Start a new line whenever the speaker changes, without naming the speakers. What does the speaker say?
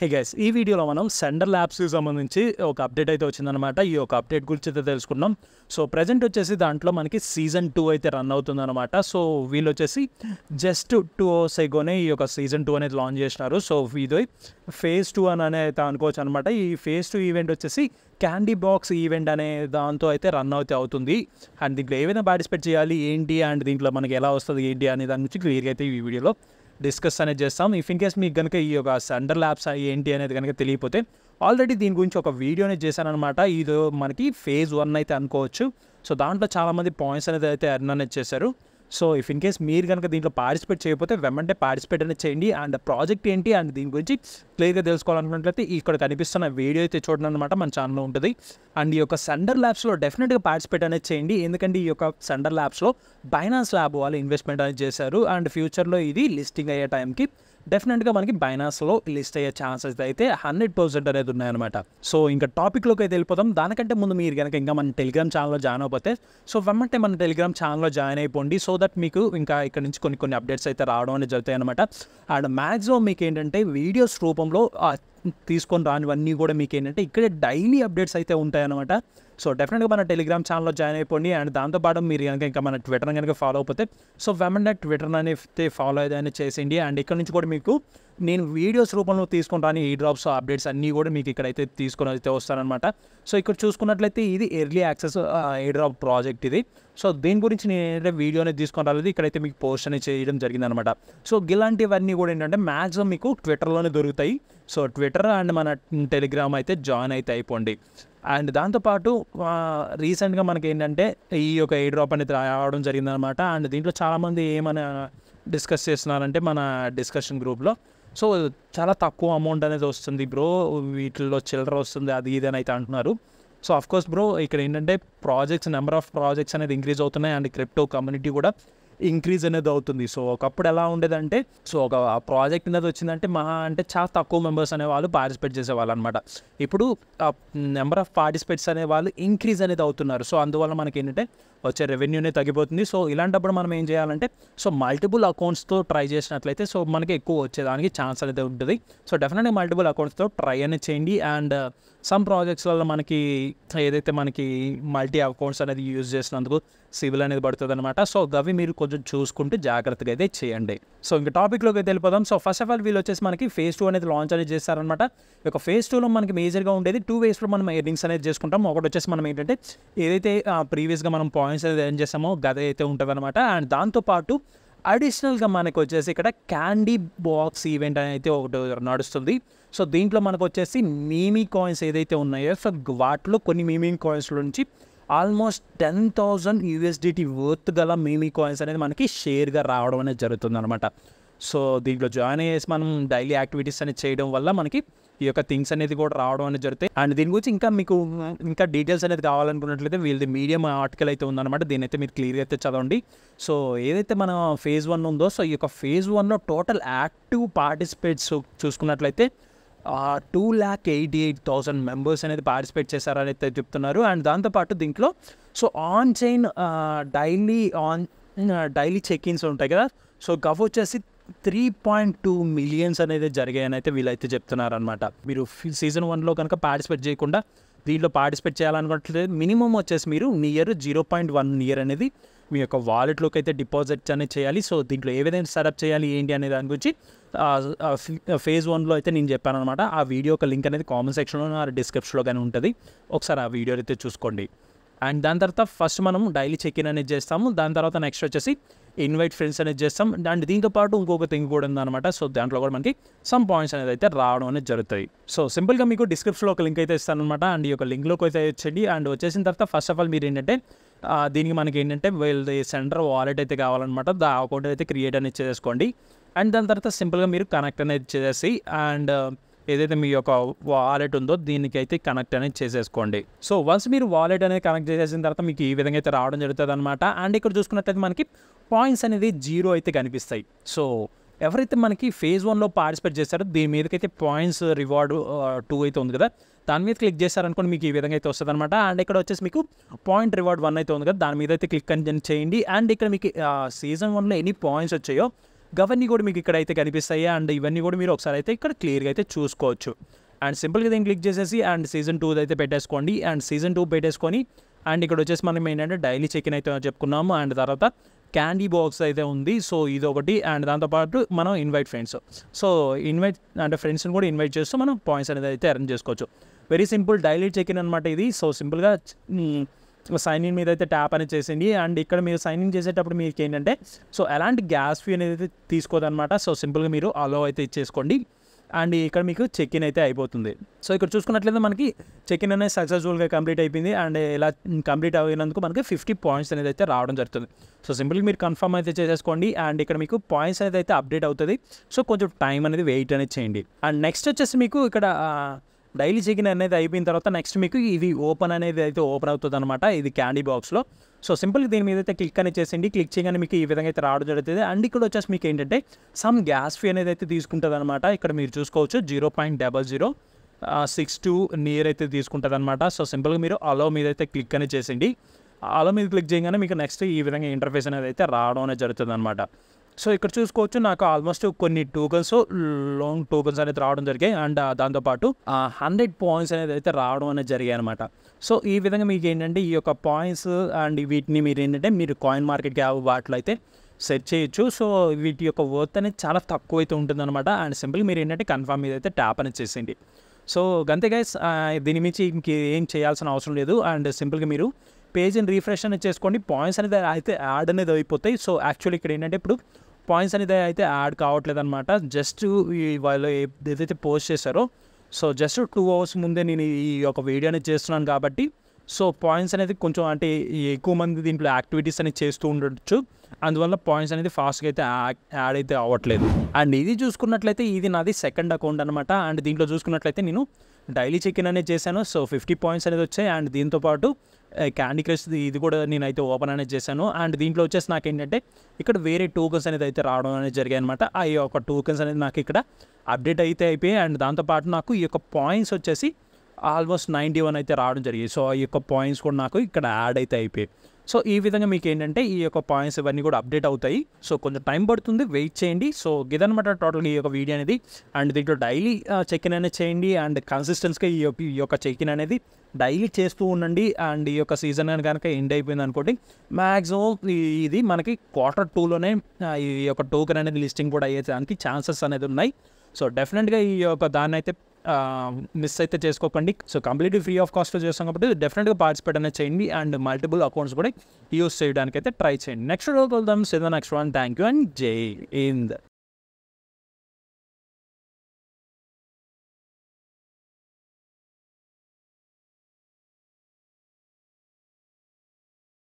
hey guys ఈ వీడియోలో మనం సెండర్ ల్యాబ్స్కి సంబంధించి ఒక అప్డేట్ అయితే వచ్చిందనమాట ఈ ఒక అప్డేట్ గురించి అయితే తెలుసుకున్నాం సో ప్రజెంట్ వచ్చేసి దాంట్లో మనకి సీజన్ టూ అయితే రన్ అవుతుందన్నమాట సో వీళ్ళు వచ్చేసి జస్ట్ టూ అవర్స్ అయిగోనే ఈ యొక్క సీజన్ టూ అనేది లాంచ్ చేసినారు సో ఇది ఫేజ్ టూ అని అనేది అనుకోవచ్చు అనమాట ఈ ఫేజ్ టూ ఈవెంట్ వచ్చేసి క్యాండీ బాక్స్ ఈవెంట్ అనే దాంతో అయితే రన్ అవుతే అవుతుంది అండ్ దీంట్లో ఏవైనా పార్టిసిపేట్ చేయాలి ఏంటి అండ్ దీంట్లో మనకి ఎలా వస్తుంది ఏంటి అనే దాని గురించి క్లియర్గా అయితే ఈ వీడియోలో డిస్కస్ అనేది చేస్తాం ఇఫ్ ఇన్ కేస్ మీకు కనుక ఈ యొక్క సండర్ ల్యాబ్స్ ఏంటి అనేది కనుక తెలియపోతే ఆల్రెడీ దీని గురించి ఒక వీడియోనే చేశానమాట ఇది మనకి ఫేజ్ వన్ అయితే అనుకోవచ్చు సో దాంట్లో చాలామంది పాయింట్స్ అనేది అయితే అర్న్ అనేది చేశారు సో ఇఫ్ ఇన్ కేస్ మీరు కనుక దీంట్లో పార్టిసిపేట్ చేయకపోతే వెమ్మంటే పార్టిసిపేట్ అనేది చేయండి అండ్ ప్రాజెక్ట్ ఏంటి అండ్ దీని గురించి క్లియర్గా తెలుసుకోవాలనుకున్నట్లయితే ఇక్కడ కనిపిస్తున్న వీడియో అయితే చూడండి అనమాట మన ఛానల్లో ఉంటుంది అండ్ ఈ యొక్క సెండర్ ల్యాబ్స్లో డెఫినెట్గా పార్టిసిపేట్ అనేది చేయండి ఎందుకంటే ఈ యొక్క సెండర్ ల్యాబ్స్లో బైనాన్స్ ల్యాబ్ వాళ్ళు ఇన్వెస్ట్మెంట్ అనేది చేశారు అండ్ ఫ్యూచర్లో ఇది లిస్టింగ్ అయ్యే టైంకి డెఫినెట్గా మనకి బైనాన్స్లో లిస్ట్ అయ్యే ఛాన్సెస్ అయితే హండ్రెడ్ పర్సెంట్ అనేది ఉన్నాయన్నమాట సో ఇంకా టాపిక్లోకి అయితే వెళ్ళిపోతాం దానికంటే ముందు మీరు కనుక ఇంకా మన టెలిగ్రామ్ ఛానల్లో జాయిన్ అయిపోతే సో వెమ్మంటే మన టెలిగ్రామ్ ఛానల్లో జాయిన్ అయిపోండి సో దట్ మీకు ఇంకా ఇక్కడ నుంచి కొన్ని కొన్ని అప్డేట్స్ అయితే రావడం అనేది జరుగుతాయి అనమాట అండ్ మ్యాక్సిమం మీకు ఏంటంటే వీడియోస్ రూపంలో తీసుకొని రానివన్నీ కూడా మీకు ఏంటంటే ఇక్కడే డైలీ అప్డేట్స్ అయితే ఉంటాయన్నమాట సో డెఫినెట్గా మన టెలిగ్రామ్ ఛానల్లో జాయిన్ అయిపోండి అండ్ దాంతోపాటు మీరు కనుక ఇంకా మన ట్విట్టర్ని కనుక ఫాలో అయిపోతే సో వెమన్ ట్విట్టర్ అనేది ఫాలో అయితే చేసేయండి అండ్ ఇక్కడ నుంచి కూడా మీకు నేను వీడియోస్ రూపంలో తీసుకుంటాను ఈ డ్రాప్స్ అప్డేట్స్ అన్నీ కూడా మీకు ఇక్కడైతే తీసుకుని అయితే వస్తానమాట సో ఇక్కడ చూసుకున్నట్లయితే ఇది ఎర్లీ యాక్సెస్ ఈ డ్రాప్ ప్రాజెక్ట్ ఇది సో దీని గురించి నేను ఏంటంటే అనేది తీసుకొని రాలేదు ఇక్కడైతే మీకు పోస్ట్ అనేది చేయడం జరిగిందనమాట సో ఇలాంటివన్నీ కూడా ఏంటంటే మ్యాక్సిమం మీకు ట్విట్టర్లోనే దొరుకుతాయి సో ట్విట్టర్ అండ్ మన టెలిగ్రామ్ అయితే జాయిన్ అయితే అయిపోండి అండ్ దాంతోపాటు రీసెంట్గా మనకి ఏంటంటే ఈ యొక్క ఏ డ్రాప్ అనేది రావడం జరిగిందనమాట అండ్ దీంట్లో చాలామంది ఏమైనా డిస్కస్ చేస్తున్నారంటే మన డిస్కషన్ గ్రూప్లో సో చాలా తక్కువ అమౌంట్ అనేది వస్తుంది బ్రో వీటిల్లో చిల్లర వస్తుంది అది ఇది అని అయితే అంటున్నారు సో అఫ్ కోర్స్ బ్రో ఇక్కడ ఏంటంటే ప్రాజెక్ట్స్ నెంబర్ ఆఫ్ ప్రాజెక్ట్స్ అనేది ఇంక్రీజ్ అవుతున్నాయి అండ్ క్రిప్టో కమ్యూనిటీ కూడా ఇంక్రీజ్ అనేది అవుతుంది సో ఒకప్పుడు ఎలా ఉండేదంటే సో ఒక ప్రాజెక్ట్ అనేది వచ్చిందంటే మా అంటే చాలా తక్కువ మెంబర్స్ అనేవాళ్ళు పార్టిసిపేట్ చేసేవాళ్ళు అనమాట ఇప్పుడు నెంబర్ ఆఫ్ పార్టిసిపేట్స్ అనేవాళ్ళు ఇంక్రీజ్ అనేది అవుతున్నారు సో అందువల్ల మనకి ఏంటంటే వచ్చే రెవెన్యూనే తగ్గిపోతుంది సో ఇలాంటప్పుడు మనం ఏం చేయాలంటే సో మల్టిపుల్ అకౌంట్స్తో ట్రై చేసినట్లయితే సో మనకి ఎక్కువ వచ్చేదానికి ఛాన్స్ అనేది ఉంటుంది సో డెఫినెట్గా మల్టిపుల్ అకౌంట్స్తో ట్రై అనేది చేయండి అండ్ సమ్ ప్రాజెక్ట్స్లలో మనకి ఏదైతే మనకి మల్టీ అకౌంట్స్ అనేది యూజ్ చేసినందుకు సివిల్ అనేది పడుతుంది అనమాట సో అవి మీరు కొంచెం చూసుకుంటే జాగ్రత్తగా అయితే చేయండి సో ఇంకా టాపిక్లోకి అయితే వెళ్ళిపోదాం సో ఫస్ట్ ఆఫ్ ఆల్ వీళ్ళు వచ్చేసి మనకి ఫేజ్ టూ అనేది లాంచ్ అనేది చేస్తారనమాట ఒక ఫేజ్ టూలో మనకి మేజర్గా ఉండేది టూ వేస్లో మనం ఎర్నింగ్స్ అనేది చేసుకుంటాం ఒకటి వచ్చేసి మనం ఏంటంటే ఏదైతే ప్రీవియస్గా మనం పాయింట్స్ అనేది ఏం చేస్తామో గద అయితే ఉంటుందన్నమాట అండ్ దాంతోపాటు అడిషనల్గా మనకు వచ్చేసి ఇక్కడ క్యాండీ బాక్స్ ఈవెంట్ అయితే ఒకటి నడుస్తుంది సో దీంట్లో మనకు వచ్చేసి మీమీ కాయిన్స్ ఏదైతే ఉన్నాయో సో వాటిలో కొన్ని మీమీ కాయిన్స్ నుంచి almost ten thousand USDT worth గల మీమీ కాయిన్స్ అనేది మనకి షేర్గా రావడం అనేది జరుగుతుంది అనమాట సో దీంట్లో జాయిన్ అయ్యేసి మనం డైలీ యాక్టివిటీస్ అనేది చేయడం వల్ల మనకి ఈ యొక్క థింగ్స్ అనేది కూడా రావడం అనేది జరుగుతాయి అండ్ దీని గురించి ఇంకా మీకు ఇంకా డీటెయిల్స్ అనేది కావాలనుకున్నట్లయితే వీళ్ళది మీడియం ఆర్టికల్ అయితే ఉందన్నమాట దీని అయితే మీరు క్లియర్ అయితే చదవండి సో ఏదైతే మన ఫేజ్ వన్ ఉందో సో ఈ యొక్క ఫేజ్ వన్లో టోటల్ యాక్టివ్ పార్టిసిపేట్స్ చూసుకున్నట్లయితే two lakh eighty eight thousand members అనేది పార్టిసిపేట్ చేశారని అయితే చెప్తున్నారు అండ్ దాంతోపాటు దీంట్లో so on chain daily on daily check ins ఉంటాయి కదా సో గవ్ వచ్చేసి త్రీ పాయింట్ టూ మిలియన్స్ అనేది జరిగాయని అయితే వీళ్ళైతే చెప్తున్నారనమాట మీరు సీజన్ వన్లో కనుక పార్టిసిపేట్ చేయకుండా దీంట్లో పార్టిసిపేట్ చేయాలనుకుంటే మినిమం వచ్చేసి మీరు near zero point one year అనేది మీ యొక్క వాలెట్లోకి అయితే డిపాజిట్స్ అనేది చేయాలి సో దీంట్లో ఏ విధంగా సెటప్ చేయాలి ఏంటి అనే దాని గురించి ఫేజ్ వన్లో అయితే నేను చెప్పాను అనమాట ఆ వీడియో యొక్క లింక్ అనేది కామెంట్ సెక్షన్లో డిస్క్రిప్షన్లో కానీ ఉంటుంది ఒకసారి ఆ వీడియో అయితే చూసుకోండి అండ్ దాని తర్వాత ఫస్ట్ మనం డైలీ చెక్ ఇన్ అనేది చేస్తాము దాని తర్వాత నెక్స్ట్ వచ్చేసి ఇన్వైట్ ఫ్రెండ్స్ అనేది చేస్తాం అండ్ దీంతో పాటు ఇంకొక థింగ్ కూడా ఉందన్నమాట సో దాంట్లో కూడా మనకి సమ్ పాయింట్స్ అనేది అయితే రావడం అనేది జరుగుతాయి సో సింపుల్గా మీకు డిస్క్రిప్షన్లో ఒక లింక్ అయితే ఇస్తాను అనమాట అండ్ ఈ యొక్క లింక్లోకి అయితే వచ్చేయండి అండ్ వచ్చేసిన తర్వాత ఫస్ట్ ఆఫ్ ఆల్ మీరు ఏంటంటే దీనికి మనకి ఏంటంటే వీళ్ళది సెంటర్ వాలెట్ అయితే కావాలన్నమాట దా అకౌంట్ అయితే క్రియేట్ అనేది చేసుకోండి అండ్ దాని తర్వాత సింపుల్గా మీరు కనెక్ట్ అనేది చేసేసి అండ్ ఏదైతే మీ యొక్క వాలెట్ ఉందో దీనికి అయితే కనెక్ట్ అనేది చేసేసుకోండి సో వన్స్ మీరు వాలెట్ అనేది కనెక్ట్ చేసేసిన తర్వాత మీకు ఈ విధంగా అయితే రావడం జరుగుతుంది అనమాట అండ్ ఇక్కడ చూసుకున్నట్లయితే మనకి పాయింట్స్ అనేది జీరో అయితే కనిపిస్తాయి సో ఎవరైతే మనకి ఫేజ్ వన్లో పార్టిసిపేట్ చేస్తారో దీని మీదకైతే పాయింట్స్ రివార్డ్ టూ అయితే ఉంది కదా దాని మీద క్లిక్ చేశారనుకోండి మీకు ఈ విధంగా అయితే వస్తుంది అనమాట అండ్ ఇక్కడ వచ్చేసి మీకు పాయింట్ రివార్డ్ వన్ అయితే ఉంది కదా దాని మీద అయితే క్లిక్ చేయండి అండ్ ఇక్కడ మీకు సీజన్ uh, వన్లో ఎన్ని పాయింట్స్ వచ్చాయో గవన్నీ కూడా మీకు ఇక్కడ అయితే కనిపిస్తాయి అండ్ ఇవన్నీ కూడా మీరు ఒకసారి అయితే ఇక్కడ క్లియర్గా అయితే చూసుకోవచ్చు అండ్ సింపుల్గా దీన్ని క్లిక్ చేసేసి అండ్ సీజన్ టూ అయితే పెట్టేసుకోండి అండ్ సీజన్ టూ పెట్టేసుకొని అండ్ ఇక్కడ వచ్చేసి మనం ఏంటంటే డైలీ చెక్ ఇన్ అయితే చెప్పుకున్నాము అండ్ తర్వాత క్యాండీ బాక్స్ అయితే ఉంది సో ఇది ఒకటి అండ్ దాంతోపాటు మనం ఇన్వైట్ ఫ్రెండ్స్ సో ఇన్వైట్ అంటే ఫ్రెండ్స్ని కూడా ఇన్వైట్ చేస్తూ మనం పాయింట్స్ అనేది అయితే అరేంజ్ చేసుకోవచ్చు very simple daily check in అనమాట ఇది సో సింపుల్గా సైన్ ఇన్ మీద అయితే ట్యాప్ అనేది చేసింది అండ్ ఇక్కడ మీరు సైన్ ఇన్ చేసేటప్పుడు మీకు ఏంటంటే సో ఎలాంటి గ్యాస్ ఫీ అనేది అయితే తీసుకోదనమాట సో సింపుల్గా మీరు అలో అయితే ఇచ్చేసుకోండి అండ్ ఇక్కడ మీకు చెక్ ఇన్ అయితే అయిపోతుంది సో ఇక్కడ చూసుకున్నట్లయితే మనకి చెక్ ఇన్ అనేది సక్సెస్ఫుల్గా కంప్లీట్ అయిపోయింది అండ్ ఇలా కంప్లీట్ అయినందుకు మనకి ఫిఫ్టీ పాయింట్స్ అనేది అయితే రావడం జరుగుతుంది సో సింపుల్గా మీరు కన్ఫర్మ్ అయితే చేసేసుకోండి అండ్ ఇక్కడ మీకు పాయింట్స్ అనేది అయితే అప్డేట్ అవుతుంది సో కొంచెం టైం అనేది వెయిట్ అనేది చేయండి అండ్ నెక్స్ట్ వచ్చేసి మీకు ఇక్కడ డైలీ చికెన్ అనేది అయిపోయిన తర్వాత నెక్స్ట్ మీకు ఇది ఓపెన్ అనేది అయితే ఓపెన్ అవుతుంది అనమాట ఇది క్యాండీ బాక్స్లో సో సింపుల్గా దీని మీద అయితే క్లిక్ అని చేసేయండి క్లిక్ చేయగానే మీకు ఈ విధంగా అయితే రావడం జరుగుతుంది అండ్ ఇక్కడ వచ్చేసి మీకు ఏంటంటే సమ్ గ్యాస్ ఫీ అనేది అయితే తీసుకుంటుంది అనమాట ఇక్కడ మీరు చూసుకోవచ్చు zero point double zero six two near అయితే తీసుకుంటుంది అనమాట సో సింపుల్గా మీరు అలో మీద అయితే క్లిక్ అని చేసేయండి అలో మీద క్లిక్ చేయగానే మీకు నెక్స్ట్ ఈ విధంగా ఇంటర్ఫేస్ అనేది అయితే రావడం అనేది జరుగుతుంది అనమాట సో ఇక్కడ చూసుకోవచ్చు నాకు ఆల్మోస్ట్ కొన్ని టోకన్స్ లాంగ్ టోకన్స్ అనేది రావడం జరిగాయి అండ్ దాంతోపాటు హండ్రెడ్ పాయింట్స్ అనేది అయితే రావడం అనేది జరిగాయి అనమాట సో ఈ విధంగా మీకు ఏంటంటే ఈ యొక్క పాయింట్స్ అండ్ వీటిని మీరు ఏంటంటే మీరు కాయిన్ మార్కెట్ క్యాబ్ వాటిలో అయితే సెట్ చేయొచ్చు సో వీటి యొక్క వర్త్ అనేది చాలా తక్కువ అయితే ఉంటుందన్నమాట అండ్ సింపుల్ మీరు ఏంటంటే కన్ఫర్మ్ మీద అయితే ట్యాప్ అనేది చేసింది సో అంతే గైస్ uh, దీని మించి ఏం చేయాల్సిన అవసరం లేదు అండ్ సింపుల్గా మీరు పేజీని రీఫ్రెష్ అనేది చేసుకోండి పాయింట్స్ అనేది అయితే యాడ్ అనేది అయిపోతాయి సో యాక్చువల్లీ ఇక్కడ ఏంటంటే ఇప్పుడు పాయింట్స్ అనేది అయితే యాడ్ కావట్లేదు అనమాట జస్ట్ వాళ్ళు ఏదైతే పోస్ట్ చేశారో సో జస్ట్ టూ అవర్స్ ముందే నేను ఈ యొక్క వీడియోని చేస్తున్నాను కాబట్టి సో పాయింట్స్ అనేది కొంచెం అంటే ఎక్కువ మంది దీంట్లో యాక్టివిటీస్ అనేది చేస్తూ ఉండొచ్చు అందువల్ల పాయింట్స్ అనేది ఫాస్ట్గా అయితే యాడ్ అయితే అవ్వట్లేదు అండ్ ఇది చూసుకున్నట్లయితే ఇది నాది సెకండ్ అకౌంట్ అనమాట అండ్ దీంట్లో చూసుకున్నట్లయితే నేను డైలీ చెక్ ఇన్ అనేది చేశాను సో ఫిఫ్టీ పాయింట్స్ అనేది వచ్చాయి అండ్ దీంతోపాటు క్యాండీ క్రష్ ఇది కూడా నేనైతే ఓపెన్ అనేది చేశాను అండ్ దీంట్లో వచ్చేసి నాకు ఏంటంటే ఇక్కడ వేరే టోకన్స్ అనేది అయితే రావడం అనేది జరిగాయి అనమాట ఆ యొక్క టోకన్స్ అనేది నాకు ఇక్కడ అప్డేట్ అయితే అయిపోయి అండ్ దాంతోపాటు నాకు ఈ యొక్క పాయింట్స్ వచ్చేసి ఆల్మోస్ట్ నైంటీ వన్ అయితే రావడం జరిగింది సో ఈ యొక్క పాయింట్స్ కూడా నాకు ఇక్కడ యాడ్ అయితే అయిపోయాయి సో ఈ విధంగా మీకు ఏంటంటే ఈ యొక్క పాయింట్స్ ఇవన్నీ కూడా అప్డేట్ అవుతాయి సో కొంచెం టైం పడుతుంది వెయిట్ చేయండి సో గిదనమాట టోటల్గా ఈ యొక్క వీడియో అనేది అండ్ దీంట్లో డైలీ చెక్ ఇన్ అనేది చేయండి అండ్ కన్సిస్టెన్స్గా ఈ యొక్క ఈ యొక్క చెక్ ఇన్ అనేది డైలీ చేస్తూ ఉండండి అండ్ ఈ యొక్క సీజన్ అని కనుక ఎండ్ అయిపోయింది అనుకోండి మ్యాక్సిమం ఇది మనకి క్వార్టర్ టూలోనే ఈ యొక్క టోకెన్ అనేది లిస్టింగ్ కూడా అయ్యేదానికి ఛాన్సెస్ అనేది ఉన్నాయి సో డెఫినెట్గా ఈ యొక్క దాన్ని అయితే మిస్ అయితే చేసుకోకండి సో కంప్లీట్లీ ఫ్రీ ఆఫ్ కాస్ట్లో చేస్తాం కాబట్టి డెఫినెట్గా పార్టిసిపేట్ అనేది చేయండి అండ్ మల్టిపుల్ అకౌంట్స్ కూడా యూస్ చేయడానికి అయితే ట్రై చేయండి నెక్స్ట్ రోజు వెళ్దాం సిద్ధ next one thank you and జై ఇందర్